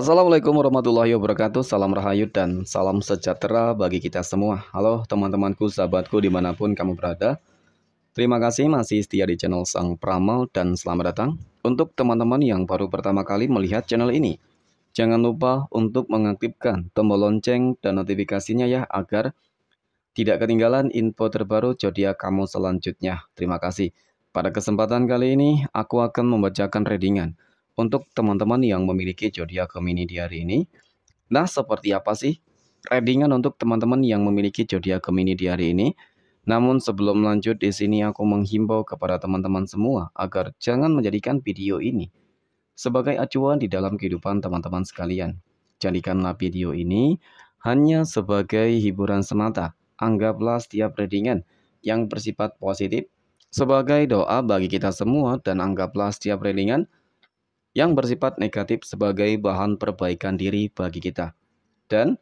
Assalamualaikum warahmatullahi wabarakatuh Salam rahayu dan salam sejahtera bagi kita semua Halo teman-temanku, sahabatku dimanapun kamu berada Terima kasih masih setia di channel Sang Pramal dan selamat datang Untuk teman-teman yang baru pertama kali melihat channel ini Jangan lupa untuk mengaktifkan tombol lonceng dan notifikasinya ya Agar tidak ketinggalan info terbaru zodiak kamu selanjutnya Terima kasih Pada kesempatan kali ini aku akan membacakan readingan untuk teman-teman yang memiliki zodiak Gemini di hari ini. Nah, seperti apa sih readingan untuk teman-teman yang memiliki zodiak Gemini di hari ini? Namun sebelum lanjut di sini aku menghimbau kepada teman-teman semua agar jangan menjadikan video ini sebagai acuan di dalam kehidupan teman-teman sekalian. Jadikanlah video ini hanya sebagai hiburan semata. Anggaplah setiap readingan yang bersifat positif sebagai doa bagi kita semua dan anggaplah setiap readingan yang bersifat negatif sebagai bahan perbaikan diri bagi kita. Dan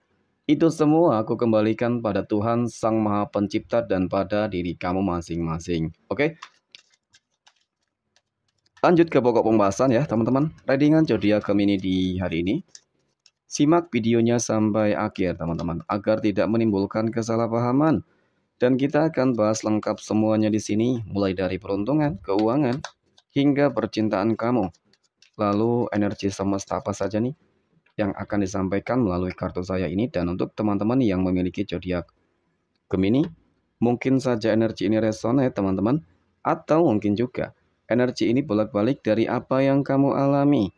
itu semua aku kembalikan pada Tuhan Sang Maha Pencipta dan pada diri kamu masing-masing. Oke? Lanjut ke pokok pembahasan ya, teman-teman. Readingan Jodiak Gemini di hari ini. Simak videonya sampai akhir, teman-teman, agar tidak menimbulkan kesalahpahaman. Dan kita akan bahas lengkap semuanya di sini, mulai dari peruntungan, keuangan, hingga percintaan kamu. Lalu energi semesta apa saja nih yang akan disampaikan melalui kartu saya ini dan untuk teman-teman yang memiliki zodiak Gemini, mungkin saja energi ini resonate teman-teman atau mungkin juga energi ini bolak-balik dari apa yang kamu alami.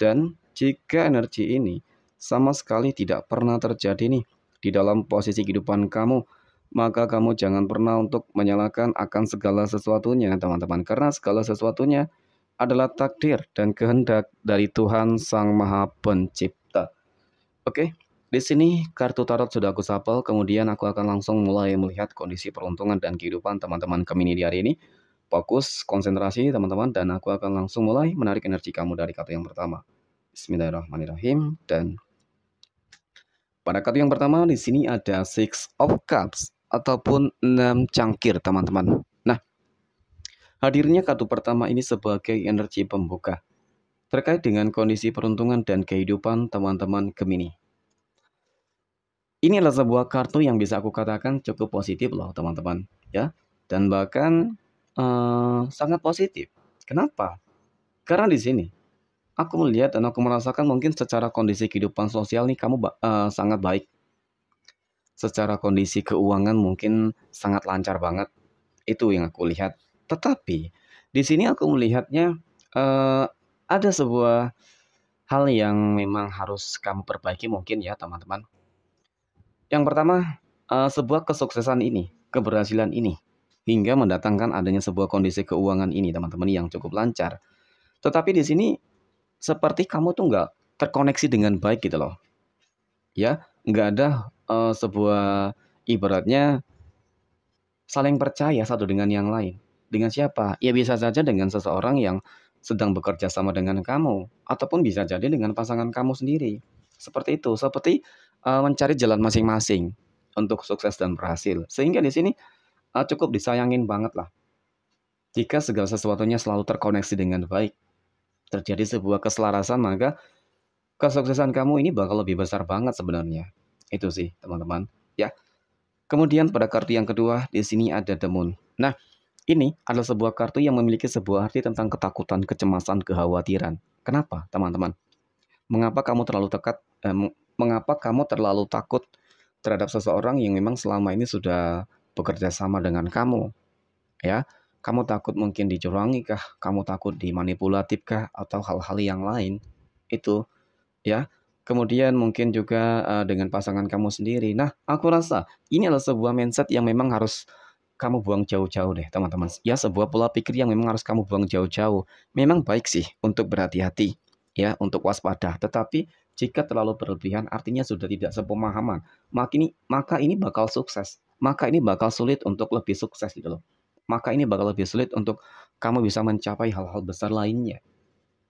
Dan jika energi ini sama sekali tidak pernah terjadi nih di dalam posisi kehidupan kamu, maka kamu jangan pernah untuk menyalahkan akan segala sesuatunya, teman-teman. Karena segala sesuatunya adalah takdir dan kehendak dari Tuhan Sang Maha Pencipta. Oke, di sini kartu tarot sudah aku sapel, kemudian aku akan langsung mulai melihat kondisi peruntungan dan kehidupan teman-teman ini di hari ini. Fokus, konsentrasi teman-teman, dan aku akan langsung mulai menarik energi kamu dari kartu yang pertama. Bismillahirrahmanirrahim, dan pada kartu yang pertama di sini ada Six of Cups ataupun enam cangkir teman-teman. Hadirnya kartu pertama ini sebagai energi pembuka terkait dengan kondisi peruntungan dan kehidupan teman-teman Gemini. Ini adalah sebuah kartu yang bisa aku katakan cukup positif loh teman-teman ya dan bahkan uh, sangat positif. Kenapa? Karena di sini aku melihat dan aku merasakan mungkin secara kondisi kehidupan sosial nih kamu uh, sangat baik. Secara kondisi keuangan mungkin sangat lancar banget. Itu yang aku lihat. Tetapi di sini aku melihatnya uh, ada sebuah hal yang memang harus kamu perbaiki mungkin ya teman-teman. Yang pertama, uh, sebuah kesuksesan ini, keberhasilan ini hingga mendatangkan adanya sebuah kondisi keuangan ini teman-teman yang cukup lancar. Tetapi di sini seperti kamu tuh nggak terkoneksi dengan baik gitu loh. Ya, nggak ada uh, sebuah ibaratnya saling percaya satu dengan yang lain. Dengan siapa? Ya bisa saja dengan seseorang yang sedang bekerja sama dengan kamu ataupun bisa jadi dengan pasangan kamu sendiri. Seperti itu, seperti uh, mencari jalan masing-masing untuk sukses dan berhasil. Sehingga di sini uh, cukup disayangin banget lah. Jika segala sesuatunya selalu terkoneksi dengan baik, terjadi sebuah keselarasan maka kesuksesan kamu ini bakal lebih besar banget sebenarnya. Itu sih, teman-teman, ya. Kemudian pada kartu yang kedua di sini ada the moon. Nah, ini adalah sebuah kartu yang memiliki sebuah arti tentang ketakutan, kecemasan, kekhawatiran. Kenapa, teman-teman? Mengapa kamu terlalu tekat? Eh, mengapa kamu terlalu takut terhadap seseorang yang memang selama ini sudah bekerja sama dengan kamu? Ya, kamu takut mungkin dicurangi kah? Kamu takut dimanipulatif kah? Atau hal-hal yang lain? Itu, ya. Kemudian mungkin juga uh, dengan pasangan kamu sendiri. Nah, aku rasa ini adalah sebuah mindset yang memang harus kamu buang jauh-jauh deh teman-teman. Ya sebuah pola pikir yang memang harus kamu buang jauh-jauh. Memang baik sih untuk berhati-hati ya untuk waspada. Tetapi jika terlalu berlebihan artinya sudah tidak sepemahaman. Maka ini maka ini bakal sukses. Maka ini bakal sulit untuk lebih sukses gitu loh. Maka ini bakal lebih sulit untuk kamu bisa mencapai hal-hal besar lainnya.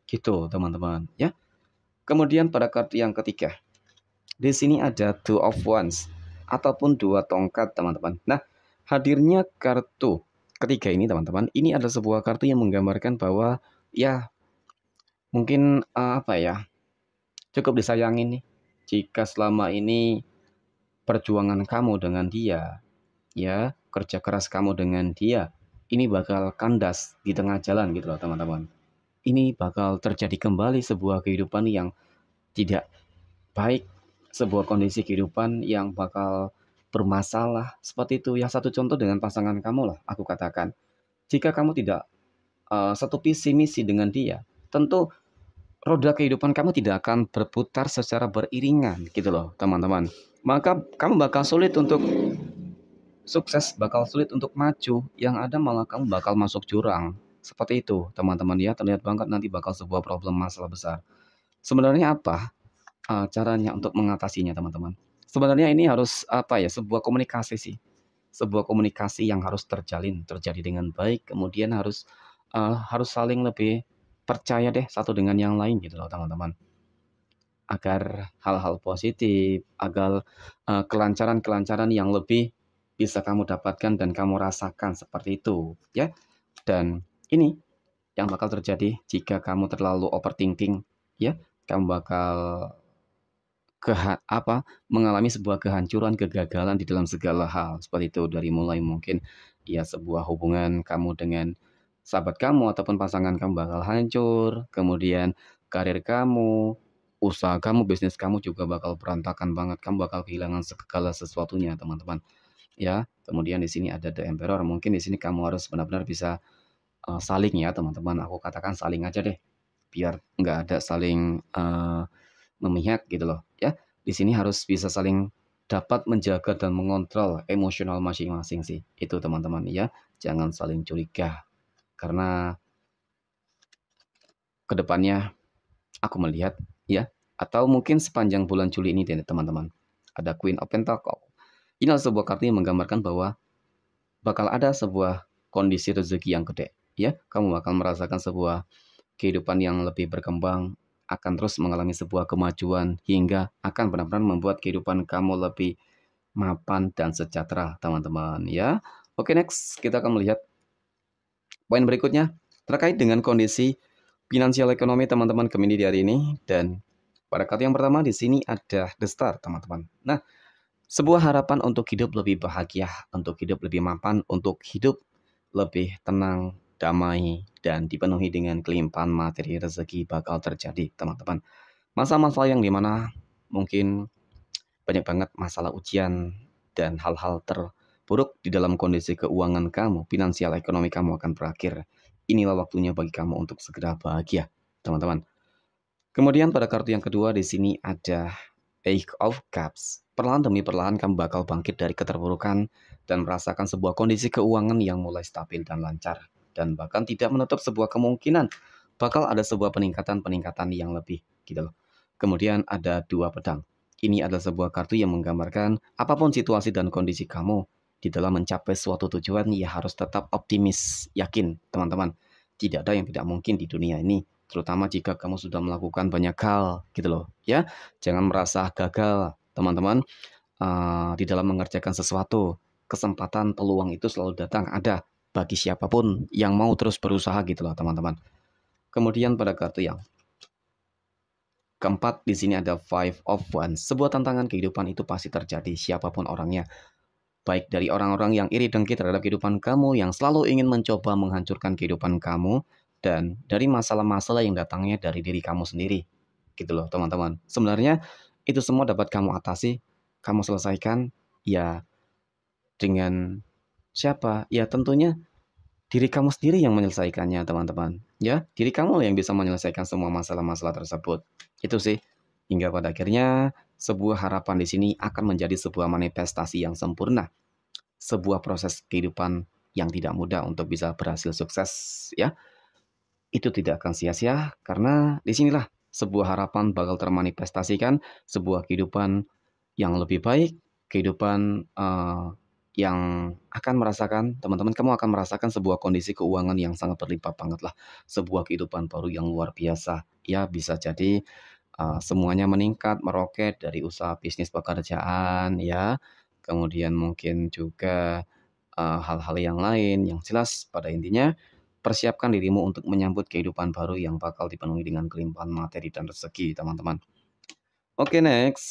Gitu teman-teman ya. Kemudian pada kartu yang ketiga. Di sini ada two of ones ataupun dua tongkat teman-teman. Nah, Hadirnya kartu ketiga ini teman-teman, ini adalah sebuah kartu yang menggambarkan bahwa ya mungkin uh, apa ya cukup disayangin nih jika selama ini perjuangan kamu dengan dia ya kerja keras kamu dengan dia ini bakal kandas di tengah jalan gitu loh teman-teman ini bakal terjadi kembali sebuah kehidupan yang tidak baik sebuah kondisi kehidupan yang bakal bermasalah seperti itu. Yang satu contoh dengan pasangan kamu lah, aku katakan. Jika kamu tidak uh, eh, satu visi misi dengan dia, tentu roda kehidupan kamu tidak akan berputar secara beriringan gitu loh teman-teman maka kamu bakal sulit untuk sukses bakal sulit untuk maju yang ada malah kamu bakal masuk jurang seperti itu teman-teman ya terlihat banget nanti bakal sebuah problem masalah besar sebenarnya apa uh, caranya untuk mengatasinya teman-teman sebenarnya ini harus apa ya sebuah komunikasi sih sebuah komunikasi yang harus terjalin terjadi dengan baik kemudian harus uh, harus saling lebih percaya deh satu dengan yang lain gitu loh teman-teman agar hal-hal positif agar eh, kelancaran-kelancaran uh, yang lebih bisa kamu dapatkan dan kamu rasakan seperti itu ya dan ini yang bakal terjadi jika kamu terlalu overthinking ya kamu bakal keha apa mengalami sebuah kehancuran kegagalan di dalam segala hal seperti itu dari mulai mungkin ya sebuah hubungan kamu dengan sahabat kamu ataupun pasangan kamu bakal hancur kemudian karir kamu usaha kamu bisnis kamu juga bakal berantakan banget kamu bakal kehilangan segala sesuatunya teman-teman ya kemudian di sini ada the emperor mungkin di sini kamu harus benar-benar bisa uh, saling ya teman-teman aku katakan saling aja deh biar nggak ada saling uh, memihak gitu loh di sini harus bisa saling dapat menjaga dan mengontrol emosional masing-masing sih. Itu teman-teman ya, jangan saling curiga. Karena kedepannya aku melihat ya, atau mungkin sepanjang bulan Juli ini teman-teman, ada Queen of Pentacles. Ini adalah sebuah kartu yang menggambarkan bahwa bakal ada sebuah kondisi rezeki yang gede. Ya, kamu bakal merasakan sebuah kehidupan yang lebih berkembang, akan terus mengalami sebuah kemajuan hingga akan benar-benar membuat kehidupan kamu lebih mapan dan sejahtera, teman-teman ya. Oke, next kita akan melihat poin berikutnya terkait dengan kondisi finansial ekonomi teman-teman kemini di hari ini dan pada kata yang pertama di sini ada The Star, teman-teman. Nah, sebuah harapan untuk hidup lebih bahagia, untuk hidup lebih mapan, untuk hidup lebih tenang, damai, dan dipenuhi dengan kelimpahan materi rezeki bakal terjadi, teman-teman. Masa-masa yang dimana mungkin banyak banget masalah ujian dan hal-hal terburuk di dalam kondisi keuangan kamu, finansial ekonomi kamu akan berakhir. Inilah waktunya bagi kamu untuk segera bahagia, teman-teman. Kemudian pada kartu yang kedua di sini ada Ace of Cups. Perlahan demi perlahan kamu bakal bangkit dari keterburukan dan merasakan sebuah kondisi keuangan yang mulai stabil dan lancar dan bahkan tidak menutup sebuah kemungkinan bakal ada sebuah peningkatan-peningkatan yang lebih gitu loh. Kemudian ada dua pedang. Ini adalah sebuah kartu yang menggambarkan apapun situasi dan kondisi kamu di dalam mencapai suatu tujuan ya harus tetap optimis, yakin teman-teman. Tidak ada yang tidak mungkin di dunia ini terutama jika kamu sudah melakukan banyak hal gitu loh ya jangan merasa gagal teman-teman uh, di dalam mengerjakan sesuatu kesempatan peluang itu selalu datang ada bagi siapapun yang mau terus berusaha gitu loh teman-teman. Kemudian pada kartu yang keempat di sini ada Five of One. Sebuah tantangan kehidupan itu pasti terjadi siapapun orangnya. Baik dari orang-orang yang iri dengki terhadap kehidupan kamu yang selalu ingin mencoba menghancurkan kehidupan kamu dan dari masalah-masalah yang datangnya dari diri kamu sendiri. Gitu loh teman-teman. Sebenarnya itu semua dapat kamu atasi, kamu selesaikan ya dengan Siapa? Ya tentunya diri kamu sendiri yang menyelesaikannya, teman-teman. Ya, diri kamu yang bisa menyelesaikan semua masalah-masalah tersebut. Itu sih. Hingga pada akhirnya sebuah harapan di sini akan menjadi sebuah manifestasi yang sempurna. Sebuah proses kehidupan yang tidak mudah untuk bisa berhasil sukses, ya. Itu tidak akan sia-sia karena disinilah sebuah harapan bakal termanifestasikan, sebuah kehidupan yang lebih baik, kehidupan uh, yang akan merasakan, teman-teman kamu akan merasakan sebuah kondisi keuangan yang sangat berlimpah banget lah, sebuah kehidupan baru yang luar biasa. Ya bisa jadi uh, semuanya meningkat, meroket dari usaha bisnis pekerjaan, ya. Kemudian mungkin juga ah, hal-hal uh, yang lain. Yang jelas pada intinya persiapkan dirimu untuk menyambut kehidupan baru yang bakal dipenuhi dengan kelimpahan materi dan rezeki, teman-teman. Oke, okay, next.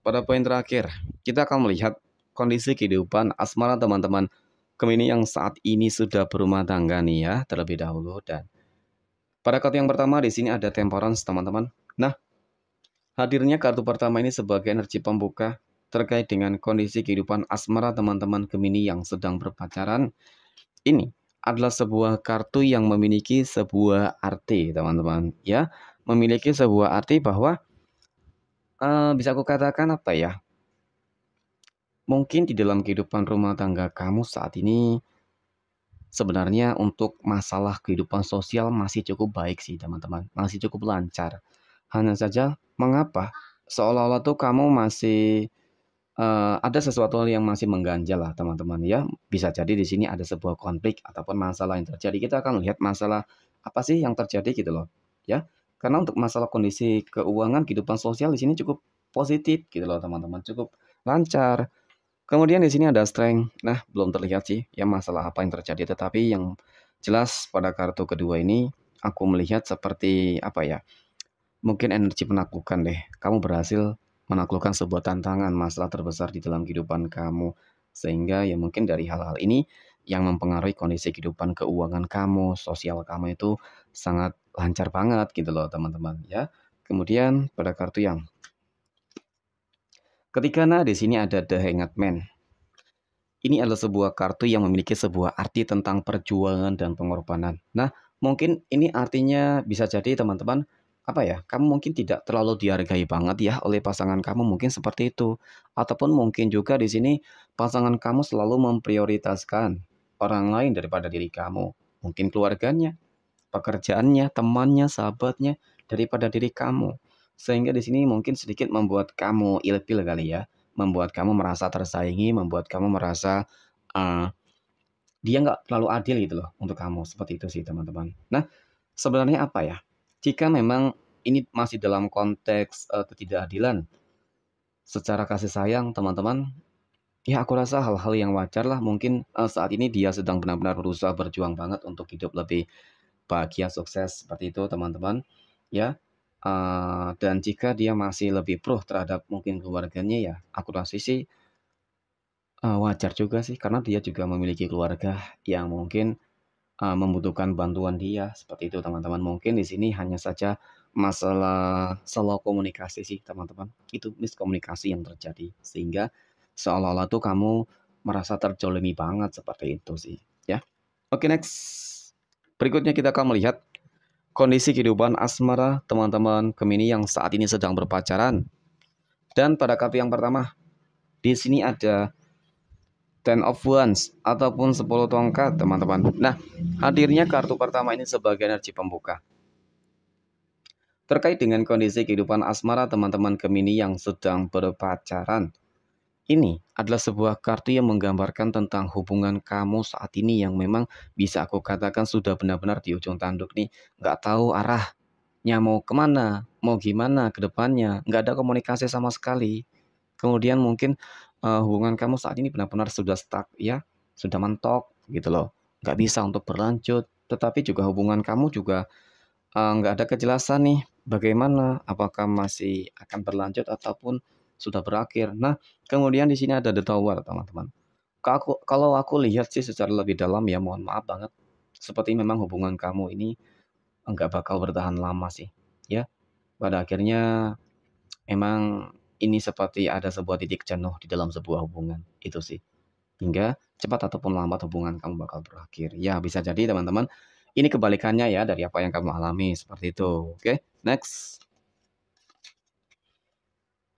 Pada poin terakhir, kita akan melihat kondisi kehidupan asmara teman-teman Gemini yang saat ini sudah berumah tangga nih ya terlebih dahulu dan pada kartu yang pertama di sini ada temperance teman-teman. Nah, hadirnya kartu pertama ini sebagai energi pembuka terkait dengan kondisi kehidupan asmara teman-teman Gemini yang sedang berpacaran. Ini adalah sebuah kartu yang memiliki sebuah arti, teman-teman, ya. Memiliki sebuah arti bahwa uh, bisa aku katakan apa ya? Mungkin di dalam kehidupan rumah tangga kamu saat ini sebenarnya untuk masalah kehidupan sosial masih cukup baik sih teman-teman, masih cukup lancar. Hanya saja mengapa seolah-olah tuh kamu masih uh, ada sesuatu yang masih mengganjal lah teman-teman ya. Bisa jadi di sini ada sebuah konflik ataupun masalah yang terjadi. Kita akan lihat masalah apa sih yang terjadi gitu loh ya. Karena untuk masalah kondisi keuangan kehidupan sosial di sini cukup positif gitu loh teman-teman, cukup lancar Kemudian di sini ada strength. Nah, belum terlihat sih ya masalah apa yang terjadi. Tetapi yang jelas pada kartu kedua ini aku melihat seperti apa ya? Mungkin energi menaklukkan deh. Kamu berhasil menaklukkan sebuah tantangan masalah terbesar di dalam kehidupan kamu. Sehingga ya mungkin dari hal-hal ini yang mempengaruhi kondisi kehidupan keuangan kamu, sosial kamu itu sangat lancar banget gitu loh teman-teman ya. Kemudian pada kartu yang Ketika nah di sini ada The Hanged Man. Ini adalah sebuah kartu yang memiliki sebuah arti tentang perjuangan dan pengorbanan. Nah, mungkin ini artinya bisa jadi teman-teman apa ya? Kamu mungkin tidak terlalu dihargai banget ya oleh pasangan kamu mungkin seperti itu. Ataupun mungkin juga di sini pasangan kamu selalu memprioritaskan orang lain daripada diri kamu. Mungkin keluarganya, pekerjaannya, temannya, sahabatnya daripada diri kamu. Sehingga di sini mungkin sedikit membuat kamu ilfil kali ya, membuat kamu merasa tersaingi, membuat kamu merasa uh, dia nggak terlalu adil gitu loh untuk kamu seperti itu sih teman-teman. Nah sebenarnya apa ya? Jika memang ini masih dalam konteks uh, ketidakadilan, secara kasih sayang teman-teman, ya aku rasa hal-hal yang wajar lah mungkin uh, saat ini dia sedang benar-benar berusaha berjuang banget untuk hidup lebih bahagia sukses seperti itu teman-teman ya Uh, dan jika dia masih lebih pro terhadap mungkin keluarganya ya aku akurasi sih uh, wajar juga sih karena dia juga memiliki keluarga yang mungkin uh, membutuhkan bantuan dia seperti itu teman-teman mungkin di sini hanya saja masalah selok komunikasi sih teman-teman itu miskomunikasi yang terjadi sehingga seolah-olah tuh kamu merasa terjolimi banget seperti itu sih ya oke okay, next berikutnya kita akan melihat kondisi kehidupan asmara teman-teman Gemini yang saat ini sedang berpacaran. Dan pada kartu yang pertama, di sini ada Ten of Wands ataupun 10 tongkat teman-teman. Nah, hadirnya kartu pertama ini sebagai energi pembuka. Terkait dengan kondisi kehidupan asmara teman-teman Gemini yang sedang berpacaran. Ini adalah sebuah kartu yang menggambarkan tentang hubungan kamu saat ini yang memang bisa aku katakan sudah benar-benar di ujung tanduk nih. Nggak tahu arahnya mau kemana, mau gimana ke depannya. Nggak ada komunikasi sama sekali. Kemudian mungkin uh, hubungan kamu saat ini benar-benar sudah stuck ya. Sudah mentok gitu loh. Nggak bisa untuk berlanjut. Tetapi juga hubungan kamu juga uh, nggak ada kejelasan nih. Bagaimana, apakah masih akan berlanjut ataupun sudah berakhir. Nah, kemudian di sini ada The Tower, teman-teman. Kalau aku lihat sih secara lebih dalam ya, mohon maaf banget. Seperti memang hubungan kamu ini enggak bakal bertahan lama sih, ya. Pada akhirnya emang ini seperti ada sebuah titik jenuh di dalam sebuah hubungan, itu sih. Hingga cepat ataupun lambat hubungan kamu bakal berakhir. Ya, bisa jadi teman-teman ini kebalikannya ya dari apa yang kamu alami seperti itu. Oke, okay? next.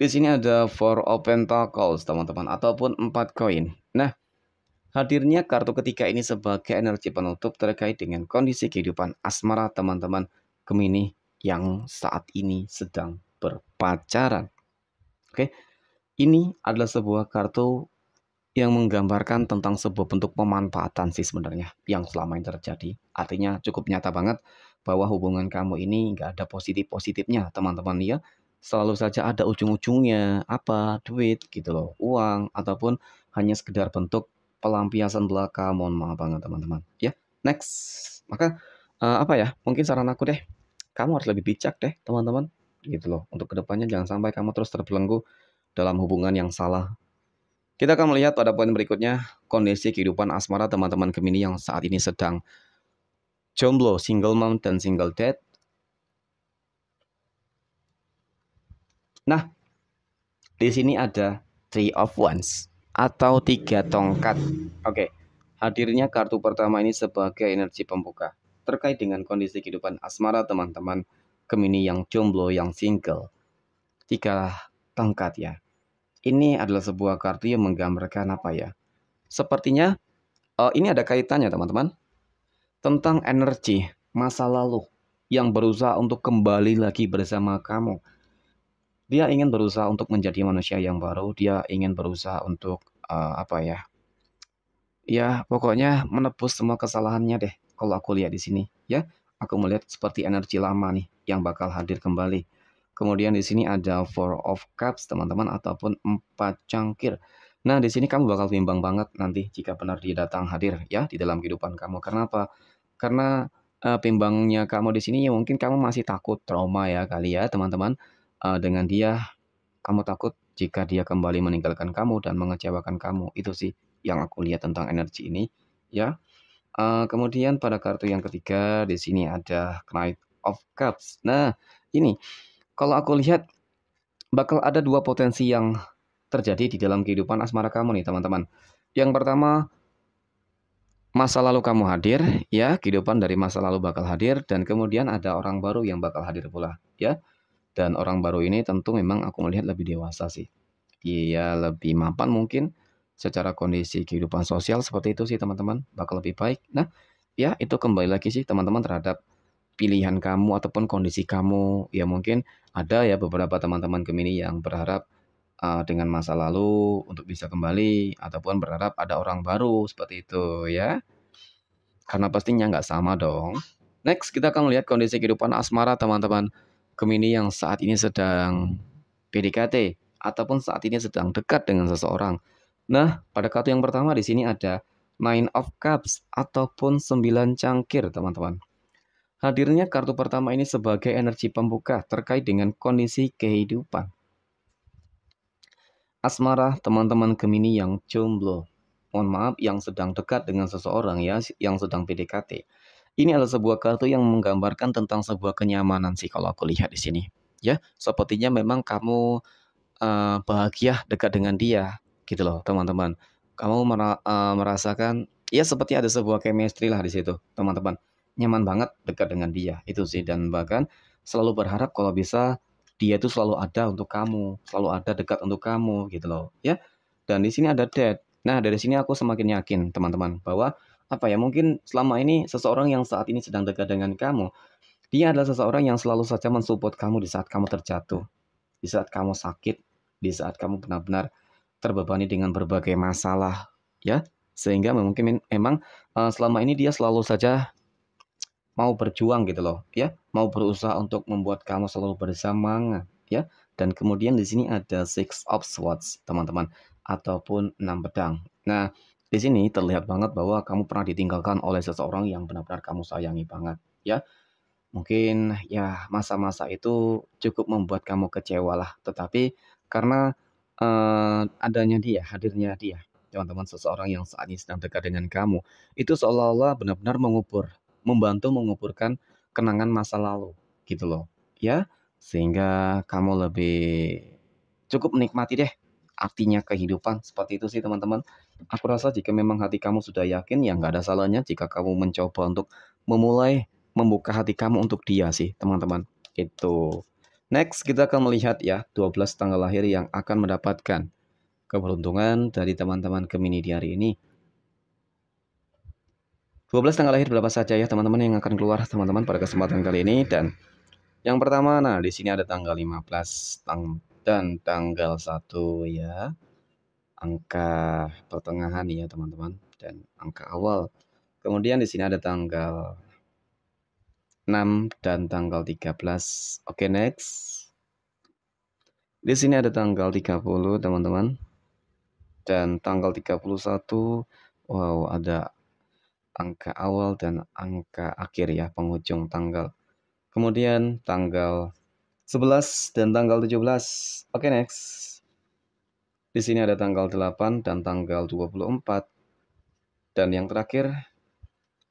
Di sini ada four of pentacles, teman-teman, ataupun empat koin. Nah, hadirnya kartu ketiga ini sebagai energi penutup terkait dengan kondisi kehidupan asmara teman-teman Gemini yang saat ini sedang berpacaran. Oke. Ini adalah sebuah kartu yang menggambarkan tentang sebuah bentuk pemanfaatan sih sebenarnya yang selama ini terjadi. Artinya cukup nyata banget bahwa hubungan kamu ini nggak ada positif-positifnya teman-teman ya selalu saja ada ujung-ujungnya apa duit gitu loh uang ataupun hanya sekedar bentuk pelampiasan belaka mohon maaf banget teman-teman ya next maka uh, apa ya mungkin saran aku deh kamu harus lebih bijak deh teman-teman gitu loh untuk kedepannya jangan sampai kamu terus terbelenggu dalam hubungan yang salah kita akan melihat pada poin berikutnya kondisi kehidupan asmara teman-teman Gemini yang saat ini sedang jomblo, single mom, dan single dad Nah, di sini ada three of wands atau tiga tongkat. Oke, okay. hadirnya kartu pertama ini sebagai energi pembuka terkait dengan kondisi kehidupan asmara teman-teman Gemini yang jomblo, yang single. Tiga tongkat ya. Ini adalah sebuah kartu yang menggambarkan apa ya? Sepertinya uh, ini ada kaitannya teman-teman tentang energi masa lalu yang berusaha untuk kembali lagi bersama kamu dia ingin berusaha untuk menjadi manusia yang baru, dia ingin berusaha untuk uh, apa ya? Ya, pokoknya menebus semua kesalahannya deh. Kalau aku lihat di sini, ya, aku melihat seperti energi lama nih yang bakal hadir kembali. Kemudian di sini ada Four of Cups, teman-teman, ataupun empat cangkir. Nah, di sini kamu bakal bimbang banget nanti jika benar dia datang hadir ya di dalam kehidupan kamu. Karena apa? Karena uh, kamu di sini ya mungkin kamu masih takut trauma ya kali ya, teman-teman uh, dengan dia, kamu takut jika dia kembali meninggalkan kamu dan mengecewakan kamu. Itu sih yang aku lihat tentang energi ini, ya. Uh, kemudian pada kartu yang ketiga di sini ada Knight of Cups. Nah, ini kalau aku lihat bakal ada dua potensi yang terjadi di dalam kehidupan asmara kamu nih, teman-teman. Yang pertama, masa lalu kamu hadir, ya, kehidupan dari masa lalu bakal hadir dan kemudian ada orang baru yang bakal hadir pula, ya. Dan orang baru ini tentu memang aku melihat lebih dewasa sih. Dia lebih mapan mungkin secara kondisi kehidupan sosial seperti itu sih teman-teman bakal lebih baik. Nah, ya itu kembali lagi sih teman-teman terhadap pilihan kamu ataupun kondisi kamu. Ya mungkin ada ya beberapa teman-teman Gemini yang berharap uh, dengan masa lalu untuk bisa kembali ataupun berharap ada orang baru seperti itu ya. Karena pastinya nggak sama dong. Next kita akan melihat kondisi kehidupan asmara teman-teman. Gemini yang saat ini sedang PDKT ataupun saat ini sedang dekat dengan seseorang. Nah, pada kartu yang pertama di sini ada Nine of Cups ataupun sembilan cangkir, teman-teman. Hadirnya kartu pertama ini sebagai energi pembuka terkait dengan kondisi kehidupan. Asmara teman-teman Gemini yang jomblo. Mohon maaf yang sedang dekat dengan seseorang ya, yang sedang PDKT. Ini adalah sebuah kartu yang menggambarkan tentang sebuah kenyamanan sih kalau aku lihat di sini. Ya, sepertinya memang kamu uh, bahagia dekat dengan dia gitu loh, teman-teman. Kamu mera uh, merasakan ya seperti ada sebuah chemistry lah di situ, teman-teman. Nyaman banget dekat dengan dia. Itu sih dan bahkan selalu berharap kalau bisa dia itu selalu ada untuk kamu, selalu ada dekat untuk kamu gitu loh, ya. Dan di sini ada dead. Nah, dari sini aku semakin yakin, teman-teman, bahwa apa ya mungkin selama ini seseorang yang saat ini sedang dekat dengan kamu dia adalah seseorang yang selalu saja mensupport kamu di saat kamu terjatuh di saat kamu sakit di saat kamu benar-benar terbebani dengan berbagai masalah ya sehingga mungkin emang uh, eh, selama ini dia selalu saja mau berjuang gitu loh ya mau berusaha untuk membuat kamu selalu bersemangat ya dan kemudian di sini ada six of swords teman-teman ataupun enam pedang nah di sini terlihat banget bahwa kamu pernah ditinggalkan oleh seseorang yang benar-benar kamu sayangi banget, ya. Mungkin ya masa-masa itu cukup membuat kamu kecewa lah, tetapi karena uh, adanya dia, hadirnya dia, teman-teman seseorang yang saat ini sedang dekat dengan kamu, itu seolah-olah benar-benar mengubur, membantu menguburkan kenangan masa lalu, gitu loh, ya. Sehingga kamu lebih cukup menikmati deh artinya kehidupan seperti itu sih teman-teman. Aku rasa jika memang hati kamu sudah yakin, ya nggak ada salahnya jika kamu mencoba untuk memulai membuka hati kamu untuk dia sih, teman-teman. Itu. Next, kita akan melihat ya 12 tanggal lahir yang akan mendapatkan keberuntungan dari teman-teman Gemini di hari ini. 12 tanggal lahir berapa saja ya teman-teman yang akan keluar teman-teman pada kesempatan kali ini dan yang pertama nah di sini ada tanggal 15 tang dan tanggal 1 ya angka pertengahan ya teman-teman dan angka awal. Kemudian di sini ada tanggal 6 dan tanggal 13. Oke, okay, next. Di sini ada tanggal 30, teman-teman. Dan tanggal 31, wow, ada angka awal dan angka akhir ya, penghujung tanggal. Kemudian tanggal 11 dan tanggal 17. Oke, okay, next. Di sini ada tanggal 8 dan tanggal 24. Dan yang terakhir,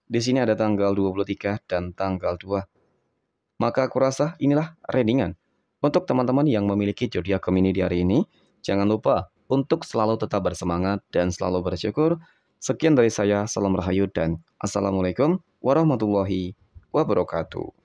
di sini ada tanggal 23 dan tanggal 2. Maka aku rasa inilah readingan. Untuk teman-teman yang memiliki zodiak Gemini di hari ini, jangan lupa untuk selalu tetap bersemangat dan selalu bersyukur. Sekian dari saya, salam rahayu dan assalamualaikum warahmatullahi wabarakatuh.